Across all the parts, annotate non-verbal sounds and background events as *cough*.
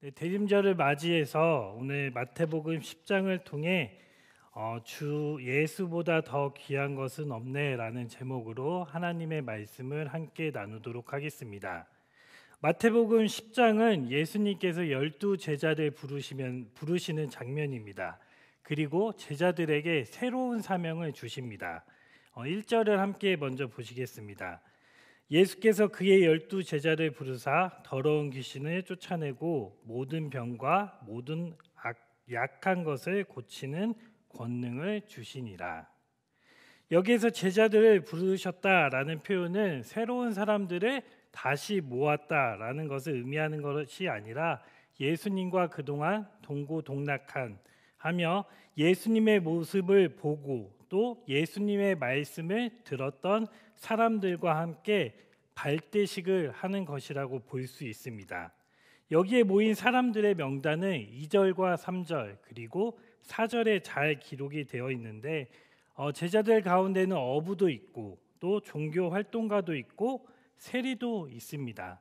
네, 대림절을 맞이해서 오늘 마태복음 10장을 통해 어, 주 예수보다 더 귀한 것은 없네라는 제목으로 하나님의 말씀을 함께 나누도록 하겠습니다. 마태복음 10장은 예수님께서 열두 제자를 부르시면 부르시는 장면입니다. 그리고 제자들에게 새로운 사명을 주십니다. 어, 1절을 함께 먼저 보시겠습니다. 예수께서 그의 열두 제자를 부르사 더러운 귀신을 쫓아내고 모든 병과 모든 약한 것을 고치는 권능을 주시니라. 여기에서 제자들을 부르셨다라는 표현은 새로운 사람들을 다시 모았다라는 것을 의미하는 것이 아니라 예수님과 그동안 동고동락한 하며 예수님의 모습을 보고 또 예수님의 말씀을 들었던 사람들과 함께 발대식을 하는 것이라고 볼 수 있습니다. 여기에 모인 사람들의 명단은 2절과 3절 그리고 4절에 잘 기록이 되어 있는데 어, 제자들 가운데는 어부도 있고 또 종교 활동가도 있고 세리도 있습니다.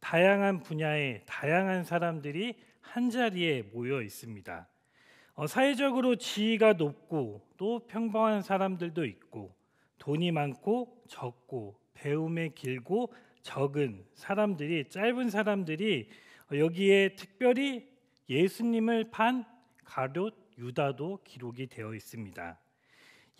다양한 분야의 다양한 사람들이 한 자리에 모여 있습니다. 어, 사회적으로 지위가 높고 또 평범한 사람들도 있고 돈이 많고 적고 배움에 길고 적은 사람들이 짧은 사람들이 여기에 특별히 예수님을 판 가룟 유다도 기록이 되어 있습니다.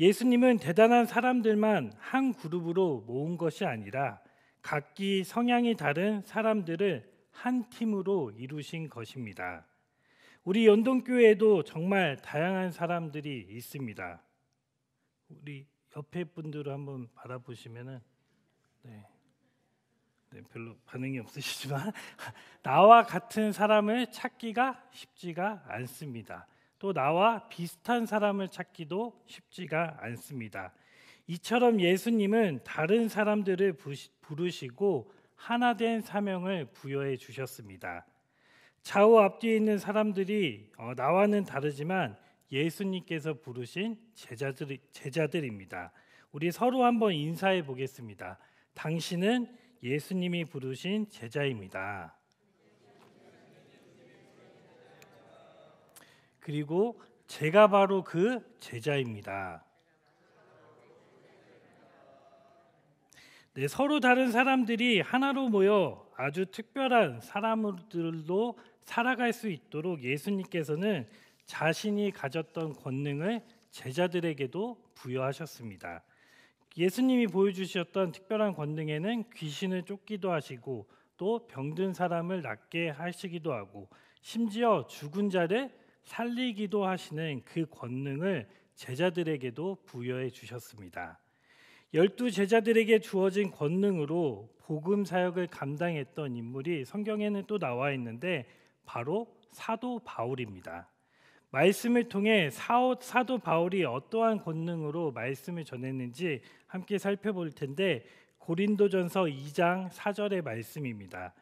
예수님은 대단한 사람들만 한 그룹으로 모은 것이 아니라 각기 성향이 다른 사람들을 한 팀으로 이루신 것입니다. 우리 연동교회에도 정말 다양한 사람들이 있습니다. 우리 옆에 분들을 한번 바라보시면은 네. 네, 별로 반응이 없으시지만 *laughs* 나와 같은 사람을 찾기가 쉽지가 않습니다. 또 나와 비슷한 사람을 찾기도 쉽지가 않습니다. 이처럼 예수님은 다른 사람들을 부르시고 하나 된 사명을 부여해 주셨습니다. 좌우 앞뒤에 있는 사람들이 어, 나와는 다르지만 예수님께서 부르신 제자들, 제자들입니다. 우리 서로 한번 인사해 보겠습니다. 당신은 예수님이 부르신 제자입니다. 그리고 제가 바로 그 제자입니다. 네, 서로 다른 사람들이 하나로 모여 아주 특별한 사람들로 살아갈 수 있도록 예수님께서는 자신이 가졌던 권능을 제자들에게도 부여하셨습니다. 예수님이 보여주셨던 특별한 권능에는 귀신을 쫓기도 하시고 또 병든 사람을 낫게 하시기도 하고 심지어 죽은 자를 살리기도 하시는 그 권능을 제자들에게도 부여해 주셨습니다. 열두 제자들에게 주어진 권능으로 복음 사역을 감당했던 인물이 성경에는 또 나와 있는데 바로 사도 바울입니다. 말씀을 통해 사도 바울이 어떠한 권능으로 말씀을 전했는지 함께 살펴볼 텐데 고린도전서 2장 4절의 말씀입니다.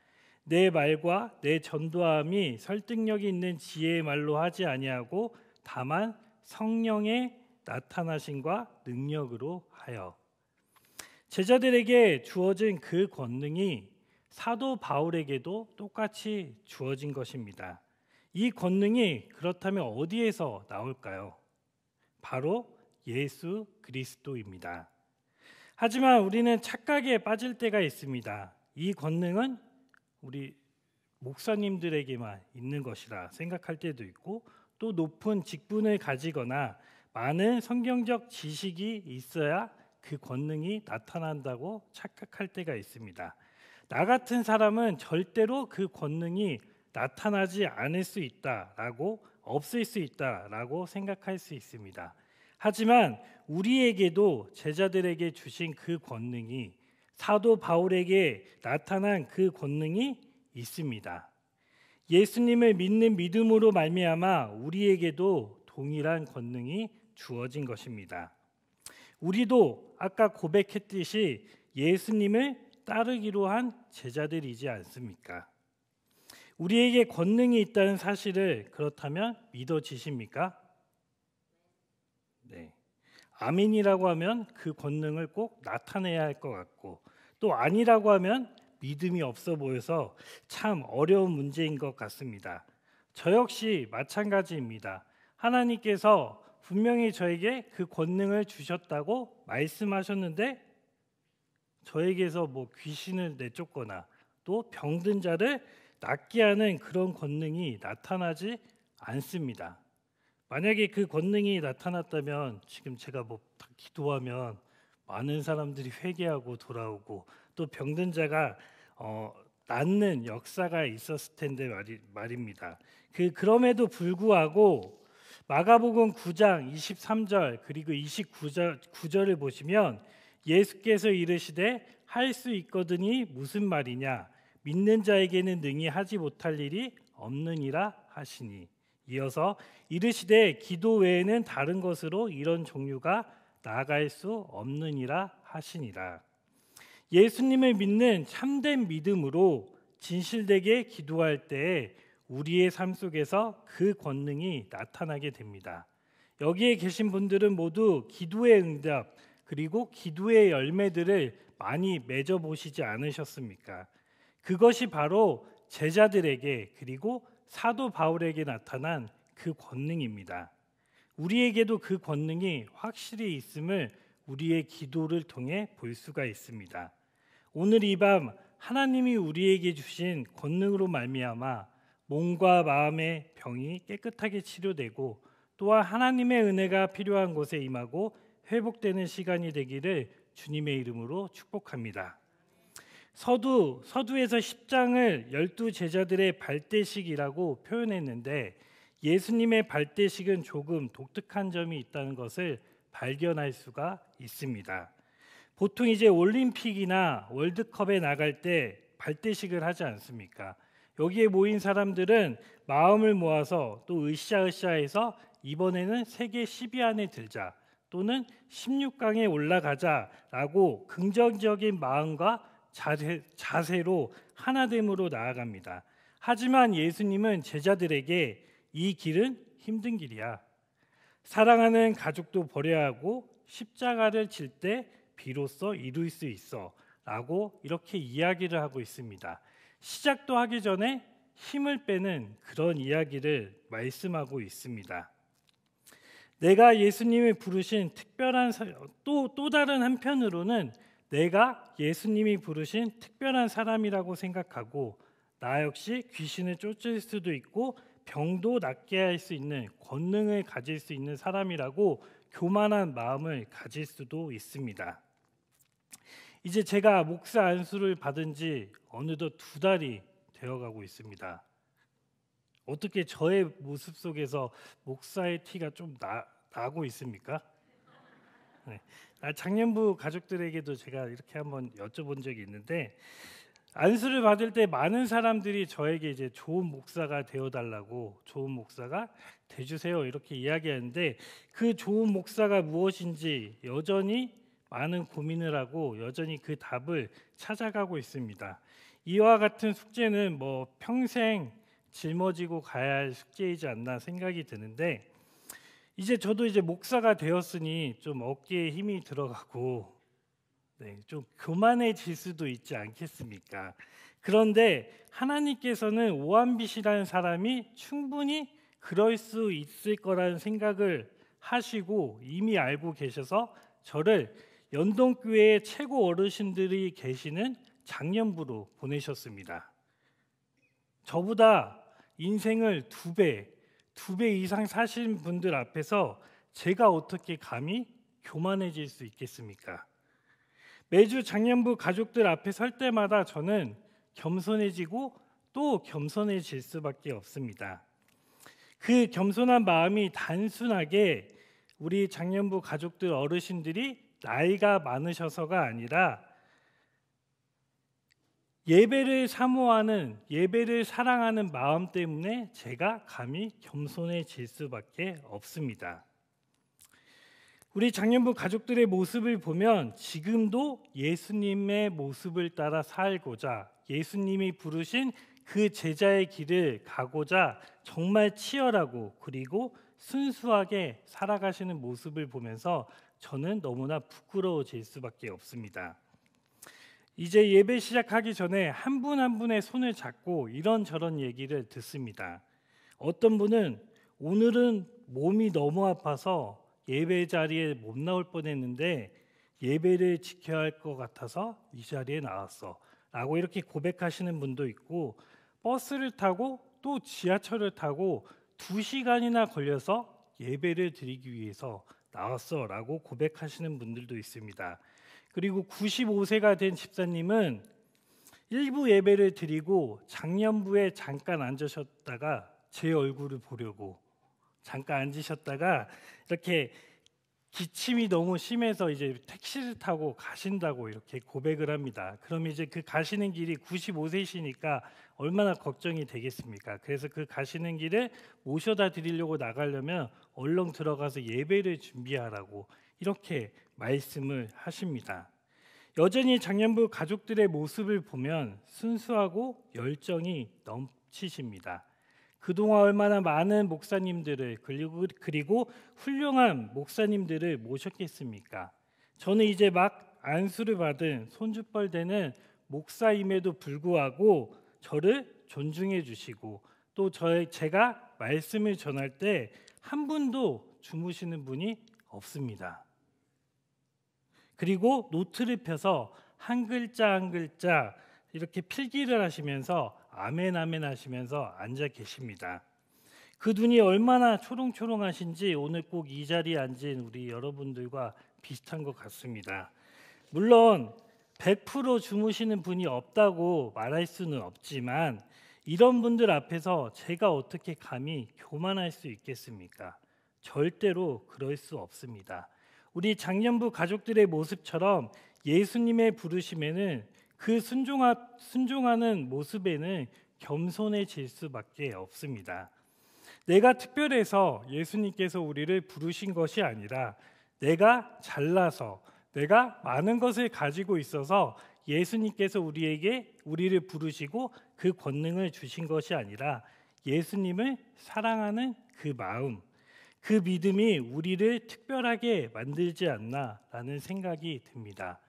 내 말과 내 전도함이 설득력이 있는 지혜의 말로 하지 아니하고 다만 성령의 나타나심과 능력으로 하여 제자들에게 주어진 그 권능이 사도 바울에게도 똑같이 주어진 것입니다. 이 권능이 그렇다면 어디에서 나올까요? 바로 예수 그리스도입니다. 하지만 우리는 착각에 빠질 때가 있습니다. 이 권능은 우리 목사님들에게만 있는 것이라 생각할 때도 있고 또 높은 직분을 가지거나 많은 성경적 지식이 있어야 그 권능이 나타난다고 착각할 때가 있습니다. 나 같은 사람은 절대로 그 권능이 나타나지 않을 수 있다라고 없을 수 있다라고 생각할 수 있습니다. 하지만 우리에게도 제자들에게 주신 그 권능이 사도 바울에게 나타난 그 권능이 있습니다. 예수님을 믿는 믿음으로 말미암아 우리에게도 동일한 권능이 주어진 것입니다. 우리도 아까 고백했듯이 예수님을 따르기로 한 제자들이지 않습니까? 우리에게 권능이 있다는 사실을 그렇다면 믿어지십니까? 네. 아멘이라고 하면 그 권능을 꼭 나타내야 할 것 같고 또 아니라고 하면 믿음이 없어 보여서 참 어려운 문제인 것 같습니다. 저 역시 마찬가지입니다. 하나님께서 분명히 저에게 그 권능을 주셨다고 말씀하셨는데 저에게서 뭐 귀신을 내쫓거나 또 병든 자를 낫게 하는 그런 권능이 나타나지 않습니다. 만약에 그 권능이 나타났다면 지금 제가 뭐 기도하면 많은 사람들이 회개하고 돌아오고 또 병든 자가 어, 낫는 역사가 있었을 텐데 말이, 말입니다. 그 그럼에도 불구하고 마가복음 9장 23절 그리고 29절 9절을 보시면 예수께서 이르시되 할 수 있거든이 무슨 말이냐 믿는 자에게는 능히 하지 못할 일이 없느니라 하시니 이어서 이르시되 기도 외에는 다른 것으로 이런 종류가 나아갈 수 없느니라 하시니라 예수님을 믿는 참된 믿음으로 진실되게 기도할 때에 우리의 삶 속에서 그 권능이 나타나게 됩니다. 여기에 계신 분들은 모두 기도의 응답, 그리고 기도의 열매들을 많이 맺어 보시지 않으셨습니까? 그것이 바로 제자들에게 그리고 사도 바울에게 나타난 그 권능입니다. 우리에게도 그 권능이 확실히 있음을 우리의 기도를 통해 볼 수가 있습니다. 오늘 이 밤 하나님이 우리에게 주신 권능으로 말미암아 몸과 마음의 병이 깨끗하게 치료되고 또한 하나님의 은혜가 필요한 곳에 임하고 회복되는 시간이 되기를 주님의 이름으로 축복합니다. 서두 서두에서 10장을 열두 제자들의 발대식이라고 표현했는데 예수님의 발대식은 조금 독특한 점이 있다는 것을 발견할 수가 있습니다. 보통 이제 올림픽이나 월드컵에 나갈 때 발대식을 하지 않습니까? 여기에 모인 사람들은 마음을 모아서 또 으쌰으쌰해서 이번에는 세계 10위 안에 들자 또는 16강에 올라가자라고 긍정적인 마음과 자세, 자세로 하나됨으로 나아갑니다. 하지만 예수님은 제자들에게 이 길은 힘든 길이야. 사랑하는 가족도 버려야 하고 십자가를 칠 때 비로소 이룰 수 있어. 라고 이렇게 이야기를 하고 있습니다. 시작도 하기 전에 힘을 빼는 그런 이야기를 말씀하고 있습니다. 내가 예수님이 부르신 특별한 또또 또 다른 한편으로는 내가 예수님이 부르신 특별한 사람이라고 생각하고 나 역시 귀신을 쫓을 수도 있고 병도 낫게 할 수 있는 권능을 가질 수 있는 사람이라고 교만한 마음을 가질 수도 있습니다. 이제 제가 목사 안수를 받은 지 어느덧 두 달이 되어가고 있습니다. 어떻게 저의 모습 속에서 목사의 티가 좀 나, 나고 있습니까? 네. 아, 작년부 가족들에게도 제가 이렇게 한번 여쭤본 적이 있는데 안수를 받을 때 많은 사람들이 저에게 이제 좋은 목사가 되어 달라고 좋은 목사가 돼 주세요 이렇게 이야기하는데 그 좋은 목사가 무엇인지 여전히 많은 고민을 하고 여전히 그 답을 찾아가고 있습니다. 이와 같은 숙제는 뭐 평생 짊어지고 가야 할 숙제이지 않나 생각이 드는데 이제 저도 이제 목사가 되었으니 좀 어깨에 힘이 들어가고 네, 좀 교만해질 수도 있지 않겠습니까? 그런데 하나님께서는 오한빛이라는 사람이 충분히 그럴 수 있을 거라는 생각을 하시고 이미 알고 계셔서 저를 연동교회 최고 어르신들이 계시는 작년부로 보내셨습니다. 저보다 인생을 두 배, 두배 이상 사신 분들 앞에서 제가 어떻게 감히 교만해질 수 있겠습니까? 매주 작년부 가족들 앞에 설 때마다 저는 겸손해지고 또 겸손해질 수밖에 없습니다. 그 겸손한 마음이 단순하게 우리 작년부 가족들 어르신들이 나이가 많으셔서가 아니라 예배를 사모하는 예배를 사랑하는 마음 때문에 제가 감히 겸손해질 수밖에 없습니다. 우리 장년부 가족들의 모습을 보면 지금도 예수님의 모습을 따라 살고자 예수님이 부르신 그 제자의 길을 가고자 정말 치열하고 그리고 순수하게 살아가시는 모습을 보면서 저는 너무나 부끄러워질 수밖에 없습니다. 이제 예배 시작하기 전에 한 분 한 분의 손을 잡고 이런저런 얘기를 듣습니다. 어떤 분은 오늘은 몸이 너무 아파서 예배 자리에 못 나올 뻔했는데 예배를 지켜야 할 것 같아서 이 자리에 나왔어. 라고 이렇게 고백하시는 분도 있고 버스를 타고 또 지하철을 타고 두 시간이나 걸려서 예배를 드리기 위해서 나왔어. 라고 고백하시는 분들도 있습니다. 그리고 95세가 된 집사님은 일부 예배를 드리고 작년부에 잠깐 앉으셨다가 제 얼굴을 보려고 잠깐 앉으셨다가 이렇게 기침이 너무 심해서 이제 택시를 타고 가신다고 이렇게 고백을 합니다. 그럼 이제 그 가시는 길이 95세시니까 얼마나 걱정이 되겠습니까? 그래서 그 가시는 길에 모셔다 드리려고 나가려면 얼렁 들어가서 예배를 준비하라고 이렇게 말씀을 하십니다. 여전히 장년부 가족들의 모습을 보면 순수하고 열정이 넘치십니다. 그동안 얼마나 많은 목사님들을 그리고, 그리고 훌륭한 목사님들을 모셨겠습니까? 저는 이제 막 안수를 받은 손주뻘 되는 목사임에도 불구하고 저를 존중해 주시고 또 저의 제가 말씀을 전할 때 한 분도 주무시는 분이 없습니다. 그리고 노트를 펴서 한 글자 한 글자 이렇게 필기를 하시면서 아멘 아멘 하시면서 앉아 계십니다. 그 눈이 얼마나 초롱초롱하신지 오늘 꼭 이 자리에 앉은 우리 여러분들과 비슷한 것 같습니다. 물론 100% 주무시는 분이 없다고 말할 수는 없지만 이런 분들 앞에서 제가 어떻게 감히 교만할 수 있겠습니까? 절대로 그럴 수 없습니다. 우리 작년부 가족들의 모습처럼 예수님의 부르심에는 그 순종하, 순종하는 모습에는 겸손해질 수밖에 없습니다. 내가 특별해서 예수님께서 우리를 부르신 것이 아니라 내가 잘나서 내가 많은 것을 가지고 있어서 예수님께서 우리에게 우리를 부르시고 그 권능을 주신 것이 아니라 예수님을 사랑하는 그 마음 그 믿음이 우리를 특별하게 만들지 않나라는 생각이 듭니다.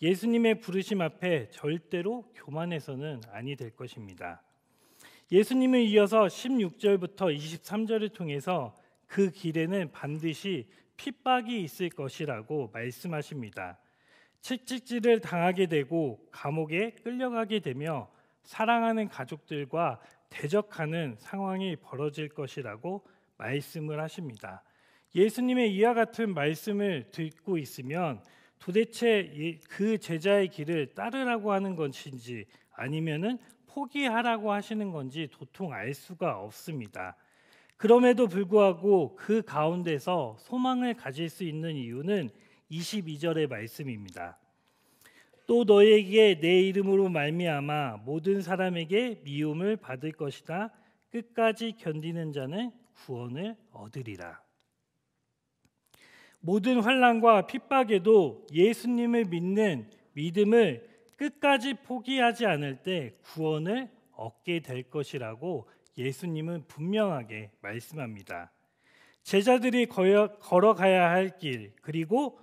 예수님의 부르심 앞에 절대로 교만해서는 아니 될 것입니다. 예수님을 이어서 16절부터 23절을 통해서 그 길에는 반드시 핍박이 있을 것이라고 말씀하십니다. 채찍질을 당하게 되고 감옥에 끌려가게 되며 사랑하는 가족들과 대적하는 상황이 벌어질 것이라고 말씀을 하십니다. 예수님의 이와 같은 말씀을 듣고 있으면 도대체 그 제자의 길을 따르라고 하는 것인지 아니면은 포기하라고 하시는 건지 도통 알 수가 없습니다. 그럼에도 불구하고 그 가운데서 소망을 가질 수 있는 이유는 22절의 말씀입니다. 또 너에게 내 이름으로 말미암아 모든 사람에게 미움을 받을 것이다. 끝까지 견디는 자는 구원을 얻으리라. 모든 환란과 핍박에도 예수님을 믿는 믿음을 끝까지 포기하지 않을 때 구원을 얻게 될 것이라고 예수님은 분명하게 말씀합니다. 제자들이 걸어가야 할 길, 그리고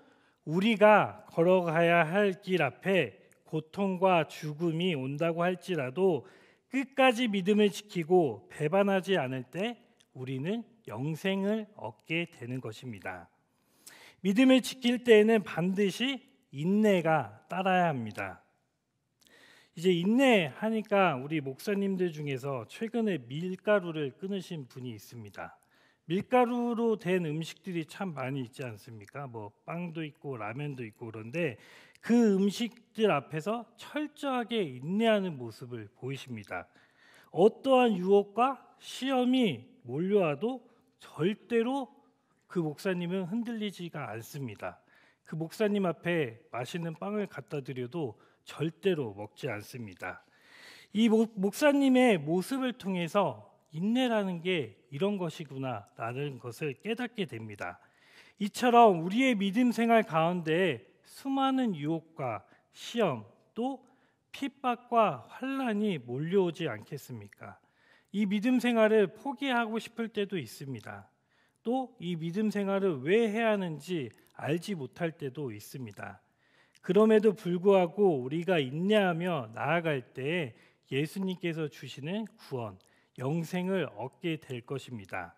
우리가 걸어가야 할 길 앞에 고통과 죽음이 온다고 할지라도 끝까지 믿음을 지키고 배반하지 않을 때 우리는 영생을 얻게 되는 것입니다. 믿음을 지킬 때에는 반드시 인내가 따라야 합니다. 이제 인내하니까 우리 목사님들 중에서 최근에 밀가루를 끊으신 분이 있습니다. 밀가루로 된 음식들이 참 많이 있지 않습니까? 뭐 빵도 있고 라면도 있고 그런데 그 음식들 앞에서 철저하게 인내하는 모습을 보이십니다. 어떠한 유혹과 시험이 몰려와도 절대로 그 목사님은 흔들리지가 않습니다. 그 목사님 앞에 맛있는 빵을 갖다 드려도 절대로 먹지 않습니다. 이 목, 사님의 모습을 통해서 인내라는 게 이런 것이구나라는 것을 깨닫게 됩니다. 이처럼 우리의 믿음 생활 가운데 수많은 유혹과 시험 또 핍박과 환란이 몰려오지 않겠습니까? 이 믿음 생활을 포기하고 싶을 때도 있습니다. 또 이 믿음 생활을 왜 해야 하는지 알지 못할 때도 있습니다. 그럼에도 불구하고 우리가 인내하며 나아갈 때 예수님께서 주시는 구원, 영생을 얻게 될 것입니다.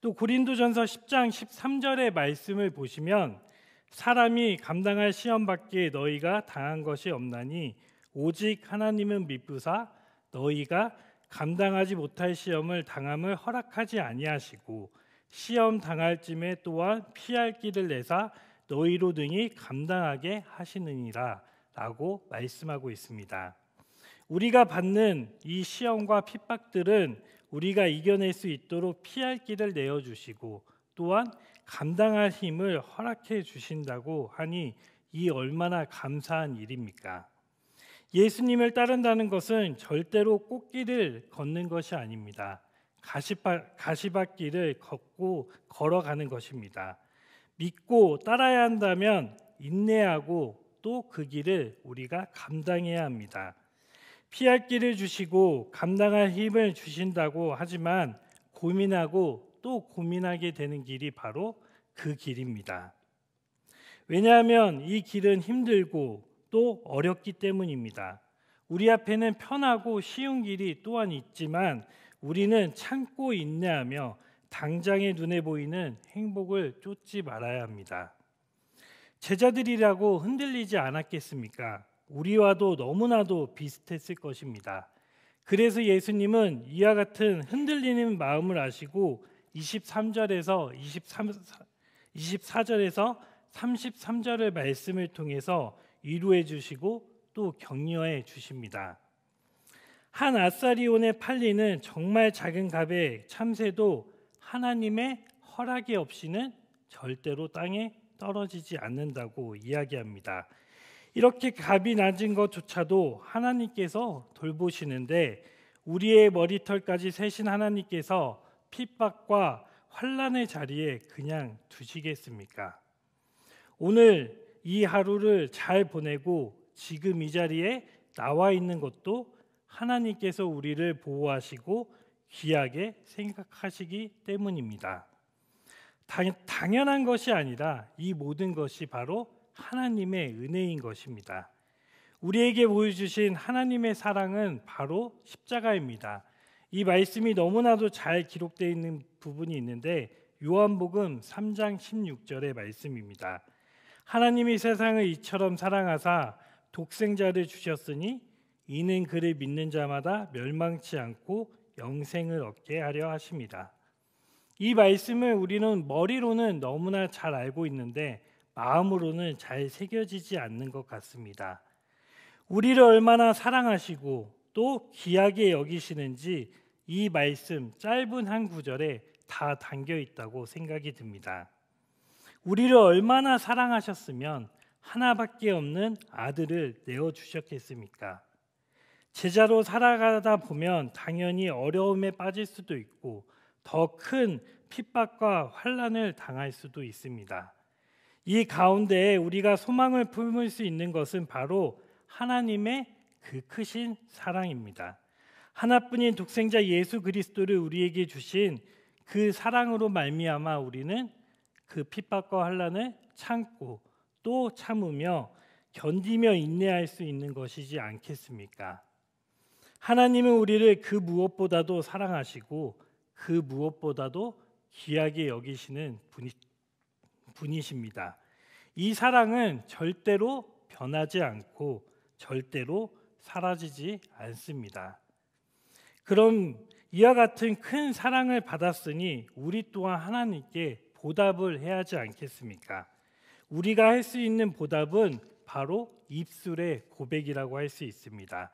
또 고린도전서 10장 13절의 말씀을 보시면 사람이 감당할 시험밖에 너희가 당한 것이 없나니 오직 하나님은 믿쁘사 너희가 감당하지 못할 시험을 당함을 허락하지 아니하시고 시험 당할 쯤에 또한 피할 길을 내사 너희로 등이 감당하게 하시느니라라고 말씀하고 있습니다. 우리가 받는 이 시험과 핍박들은 우리가 이겨낼 수 있도록 피할 길을 내어 주시고 또한 감당할 힘을 허락해 주신다고 하니 이 얼마나 감사한 일입니까? 예수님을 따른다는 것은 절대로 꽃길을 걷는 것이 아닙니다. 가시밭, 가시밭길을 걷고 걸어가는 것입니다. 믿고 따라야 한다면 인내하고 또 그 길을 우리가 감당해야 합니다. 피할 길을 주시고 감당할 힘을 주신다고 하지만 고민하고 또 고민하게 되는 길이 바로 그 길입니다. 왜냐하면 이 길은 힘들고 또 어렵기 때문입니다. 우리 앞에는 편하고 쉬운 길이 또한 있지만 우리는 참고 인내하며 당장의 눈에 보이는 행복을 쫓지 말아야 합니다. 제자들이라고 흔들리지 않았겠습니까? 우리와도 너무나도 비슷했을 것입니다. 그래서 예수님은 이와 같은 흔들리는 마음을 아시고 23절에서 23, 24절에서 33절의 말씀을 통해서 위로해 주시고 또 격려해 주십니다. 한 아사리온에 팔리는 정말 작은 갑의 참새도 하나님의 허락이 없이는 절대로 땅에 떨어지지 않는다고 이야기합니다. 이렇게 값이 낮은 것조차도 하나님께서 돌보시는데 우리의 머리털까지 세신 하나님께서 핍박과 환란의 자리에 그냥 두시겠습니까? 오늘 이 하루를 잘 보내고 지금 이 자리에 나와 있는 것도 하나님께서 우리를 보호하시고 귀하게 생각하시기 때문입니다. 당, 연한 것이 아니라 이 모든 것이 바로 하나님의 은혜인 것입니다. 우리에게 보여주신 하나님의 사랑은 바로 십자가입니다. 이 말씀이 너무나도 잘 기록되어 있는 부분이 있는데 요한복음 3장 16절의 말씀입니다. 하나님이 세상을 이처럼 사랑하사 독생자를 주셨으니 이는 그를 믿는 자마다 멸망치 않고 영생을 얻게 하려 하십니다. 이 말씀을 우리는 머리로는 너무나 잘 알고 있는데 마음으로는 잘 새겨지지 않는 것 같습니다. 우리를 얼마나 사랑하시고 또 귀하게 여기시는지 이 말씀 짧은 한 구절에 다 담겨 있다고 생각이 듭니다. 우리를 얼마나 사랑하셨으면 하나밖에 없는 아들을 내어 주셨겠습니까? 제자로 살아가다 보면 당연히 어려움에 빠질 수도 있고 더 큰 핍박과 환란을 당할 수도 있습니다. 이 가운데 우리가 소망을 품을 수 있는 것은 바로 하나님의 그 크신 사랑입니다. 하나뿐인 독생자 예수 그리스도를 우리에게 주신 그 사랑으로 말미암아 우리는 그 핍박과 환란을 참고 또 참으며 견디며 인내할 수 있는 것이지 않겠습니까? 하나님은 우리를 그 무엇보다도 사랑하시고 그 무엇보다도 귀하게 여기시는 분이, 분이십니다. 이 사랑은 절대로 변하지 않고 절대로 사라지지 않습니다. 그럼 이와 같은 큰 사랑을 받았으니 우리 또한 하나님께 보답을 해야 하지 않겠습니까? 우리가 할 수 있는 보답은 바로 입술의 고백이라고 할 수 있습니다.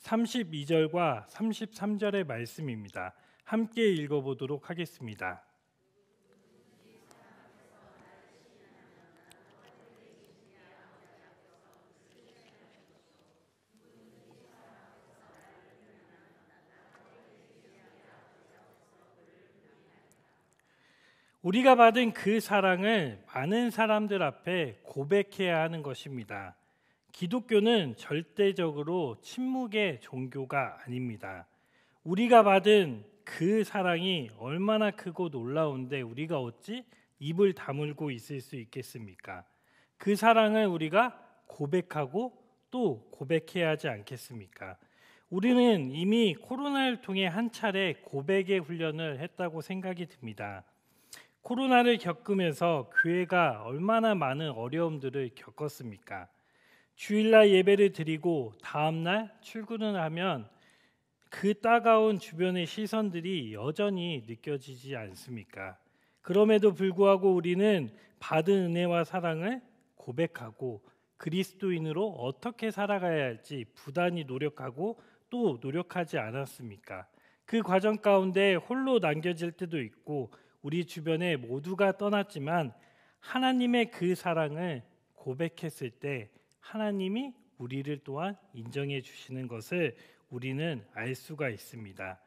32절과 33절의 말씀입니다. 함께 읽어보도록 하겠습니다. 우리가 받은 그 사랑을 많은 사람들 앞에 고백해야 하는 것입니다. 기독교는 절대적으로 침묵의 종교가 아닙니다. 우리가 받은 그 사랑이 얼마나 크고 놀라운데 우리가 어찌 입을 다물고 있을 수 있겠습니까? 그 사랑을 우리가 고백하고 또 고백해야 하지 않겠습니까? 우리는 이미 코로나를 통해 한 차례 고백의 훈련을 했다고 생각이 듭니다. 코로나를 겪으면서 교회가 얼마나 많은 어려움들을 겪었습니까? 주일날 예배를 드리고 다음날 출근을 하면 그 따가운 주변의 시선들이 여전히 느껴지지 않습니까? 그럼에도 불구하고 우리는 받은 은혜와 사랑을 고백하고 그리스도인으로 어떻게 살아가야 할지 부단히 노력하고 또 노력하지 않았습니까? 그 과정 가운데 홀로 남겨질 때도 있고 우리 주변에 모두가 떠났지만 하나님의 그 사랑을 고백했을 때 하나님이 우리를 또한 인정해 주시는 것을 우리는 알 수가 있습니다.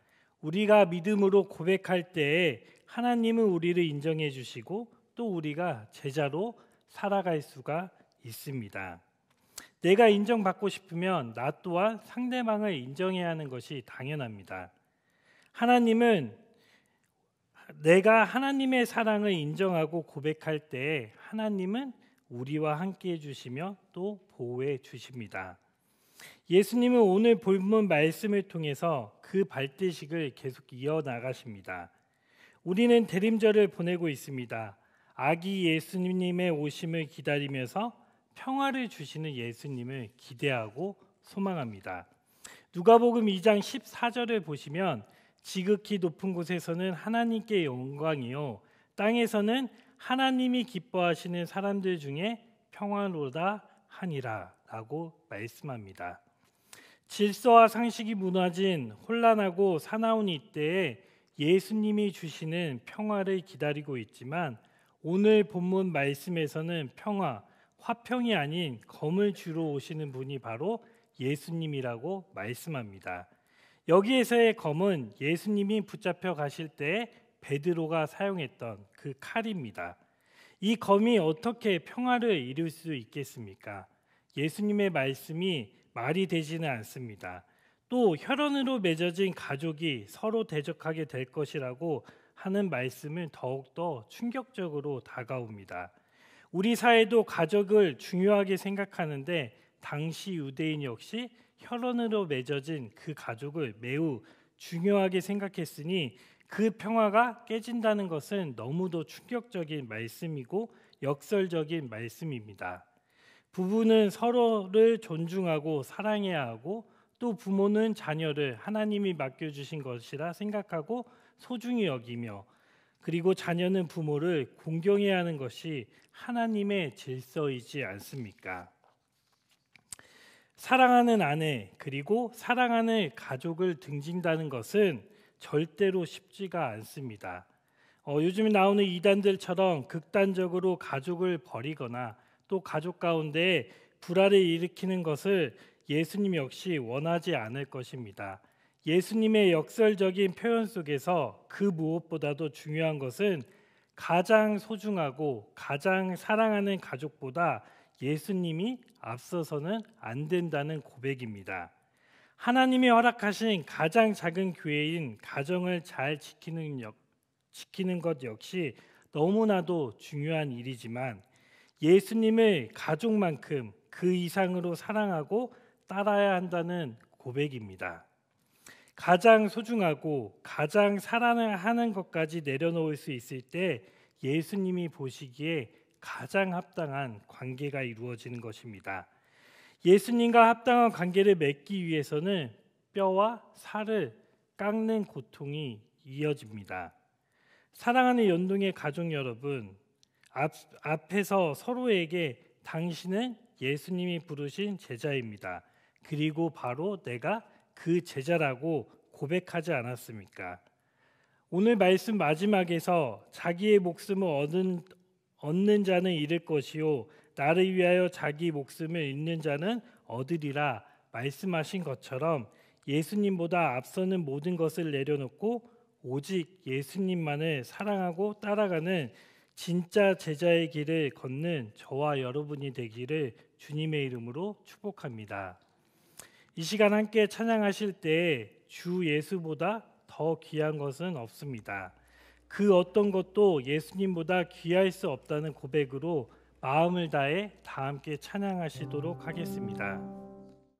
우리가 믿음으로 고백할 때에 하나님은 우리를 인정해 주시고 또 우리가 제자로 살아갈 수가 있습니다. 내가 인정받고 싶으면 나 또한 상대방을 인정해야 하는 것이 당연합니다. 하나님은 내가 하나님의 사랑을 인정하고 고백할 때 하나님은 우리와 함께 해 주시며 또 보호해 주십니다. 예수님은 오늘 본문 말씀을 통해서 그 발대식을 계속 이어 나가십니다. 우리는 대림절을 보내고 있습니다. 아기 예수님의 오심을 기다리면서 평화를 주시는 예수님을 기대하고 소망합니다. 누가복음 2장 14절을 보시면 지극히 높은 곳에서는 하나님께 영광이요 땅에서는 하나님이 기뻐하시는 사람들 중에 평화로다 하니라라고 말씀합니다. 질서와 상식이 무너진 혼란하고 사나운 이때에 예수님이 주시는 평화를 기다리고 있지만 오늘 본문 말씀에서는 평화, 화평이 아닌 검을 주로 오시는 분이 바로 예수님이라고 말씀합니다. 여기에서의 검은 예수님이 붙잡혀 가실 때 베드로가 사용했던 그 칼입니다. 이 검이 어떻게 평화를 이룰 수 있겠습니까? 예수님의 말씀이 말이 되지는 않습니다. 또 혈연으로 맺어진 가족이 서로 대적하게 될 것이라고 하는 말씀은 더욱더 충격적으로 다가옵니다. 우리 사회도 가족을 중요하게 생각하는데 당시 유대인 역시 혈연으로 맺어진 그 가족을 매우 중요하게 생각했으니 그 평화가 깨진다는 것은 너무도 충격적인 말씀이고 역설적인 말씀입니다. 부부는 서로를 존중하고 사랑해야 하고 또 부모는 자녀를 하나님이 맡겨주신 것이라 생각하고 소중히 여기며 그리고 자녀는 부모를 공경해야 하는 것이 하나님의 질서이지 않습니까? 사랑하는 아내 그리고 사랑하는 가족을 등진다는 것은 절대로 쉽지가 않습니다. 어, 요즘 나오는 이단들처럼 극단적으로 가족을 버리거나 또 가족 가운데 불화를 일으키는 것을 예수님 역시 원하지 않을 것입니다. 예수님의 역설적인 표현 속에서 그 무엇보다도 중요한 것은 가장 소중하고 가장 사랑하는 가족보다 예수님이 앞서서는 안 된다는 고백입니다. 하나님이 허락하신 가장 작은 교회인 가정을 잘 지키는, 역, 지키는 것 역시 너무나도 중요한 일이지만 예수님을 가족만큼 그 이상으로 사랑하고 따라야 한다는 고백입니다. 가장 소중하고 가장 사랑 하는 것까지 내려놓을 수 있을 때 예수님이 보시기에 가장 합당한 관계가 이루어지는 것입니다. 예수님과 합당한 관계를 맺기 위해서는 뼈와 살을 깎는 고통이 이어집니다. 사랑하는 연동의 가족 여러분, 앞, 앞에서 서로에게 당신은 예수님이 부르신 제자입니다. 그리고 바로 내가 그 제자라고 고백하지 않았습니까? 오늘 말씀 마지막에서 자기의 목숨을 얻은, 얻는 자는 잃을 것이요 나를 위하여 자기 목숨을 잃는 자는 얻으리라 말씀하신 것처럼 예수님보다 앞서는 모든 것을 내려놓고 오직 예수님만을 사랑하고 따라가는 진짜 제자의 길을 걷는 저와 여러분이 되기를 주님의 이름으로 축복합니다. 이 시간 함께 찬양하실 때 주 예수보다 더 귀한 것은 없습니다. 그 어떤 것도 예수님보다 귀할 수 없다는 고백으로 마음을 다해 다 함께 찬양하시도록 하겠습니다.